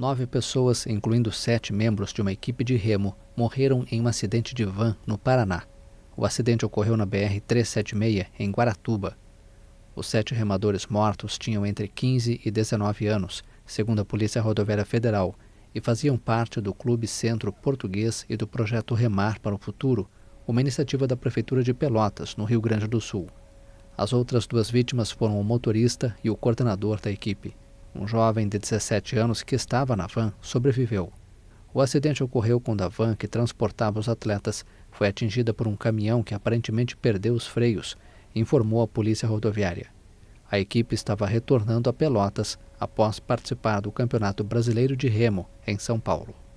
Nove pessoas, incluindo sete membros de uma equipe de remo, morreram em um acidente de van no Paraná. O acidente ocorreu na BR-376, em Guaratuba. Os sete remadores mortos tinham entre 15 e 19 anos, segundo a Polícia Rodoviária Federal, e faziam parte do Clube Centro Português e do Projeto Remar para o Futuro, uma iniciativa da Prefeitura de Pelotas, no Rio Grande do Sul. As outras duas vítimas foram o motorista e o coordenador da equipe. Um jovem de 17 anos que estava na van sobreviveu. O acidente ocorreu quando a van que transportava os atletas foi atingida por um caminhão que aparentemente perdeu os freios, informou a polícia rodoviária. A equipe estava retornando a Pelotas após participar do Campeonato Brasileiro de Remo, em São Paulo.